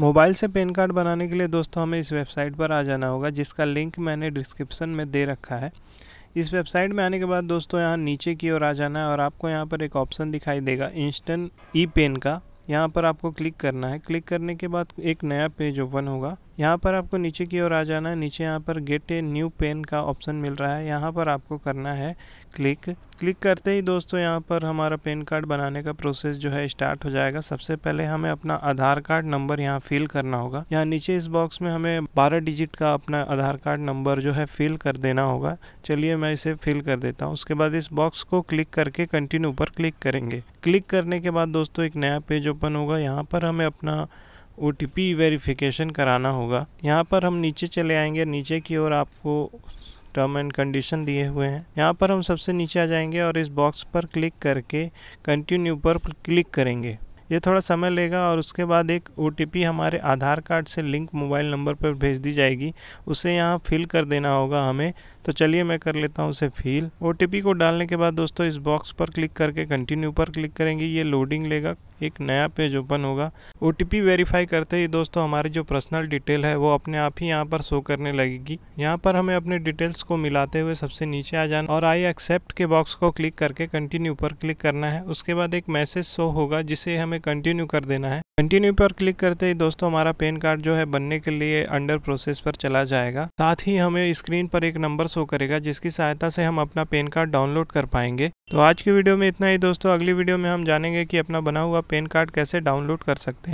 mobile से PAN card बनाने के लिए दोस्तों हमें इस वेबसाइट पर आ जाना होगा जिसका लिंक मैंने डिस्क्रिप्शन में दे रखा है इस वेबसाइट में आने के बाद दोस्तों यहाँ नीचे की ओर आ जाना है और आपको यहाँ पर एक ऑप्शन दिखाई देगा इंस्टेंट ई पेन का यहाँ पर आपको क्लिक करना है क्लिक करने के बाद एक नया पेज ओपन होगा यहाँ पर आपको नीचे की ओर आ जाना है नीचे यहाँ पर गेट ए न्यू पेन का ऑप्शन मिल रहा है यहाँ पर आपको करना है क्लिक क्लिक करते ही दोस्तों यहाँ पर हमारा पेन कार्ड बनाने का प्रोसेस जो है स्टार्ट हो जाएगा सबसे पहले हमें अपना आधार कार्ड नंबर यहाँ फिल करना होगा यहाँ नीचे इस बॉक्स में हमें बारह डिजिट का अपना आधार कार्ड नंबर जो है फिल कर देना होगा चलिए मैं इसे फिल कर देता हूँ उसके बाद इस बॉक्स को क्लिक करके कंटिन्यू पर क्लिक करेंगे क्लिक करने के बाद दोस्तों एक नया पेज ओपन होगा यहाँ पर हमें अपना ओ टी पी वेरीफिकेशन कराना होगा यहाँ पर हम नीचे चले आएंगे नीचे की ओर आपको टर्म एंड कंडीशन दिए हुए हैं यहाँ पर हम सबसे नीचे आ जाएंगे और इस बॉक्स पर क्लिक करके कंटिन्यू पर क्लिक करेंगे ये थोड़ा समय लेगा और उसके बाद एक ओ हमारे आधार कार्ड से लिंक मोबाइल नंबर पर भेज दी जाएगी उसे यहाँ फिल कर देना होगा हमें तो चलिए मैं कर लेता हूँ उसे फिल ओ को डालने के बाद दोस्तों इस बॉक्स पर क्लिक करके कंटिन्यू पर क्लिक करेंगे ये लोडिंग लेगा एक नया पेज ओपन होगा ओ वेरीफाई करते ही दोस्तों हमारी जो पर्सनल डिटेल है वो अपने आप ही यहाँ पर शो करने लगेगी यहाँ पर हमें अपने डिटेल्स को मिलाते हुए सबसे नीचे आ जाना और आई एक्सेप्ट के बॉक्स को क्लिक करके कंटिन्यू पर क्लिक करना है उसके बाद एक मैसेज शो होगा जिसे हमें कंटिन्यू कर देना है कंटिन्यू पर क्लिक करते ही दोस्तों हमारा पेन कार्ड जो है बनने के लिए अंडर प्रोसेस पर चला जाएगा साथ ही हमें स्क्रीन पर एक नंबर शो करेगा जिसकी सहायता से हम अपना पेन कार्ड डाउनलोड कर पाएंगे तो आज की वीडियो में इतना ही दोस्तों अगली वीडियो में हम जानेंगे कि अपना बना हुआ पेन कार्ड कैसे डाउनलोड कर सकते हैं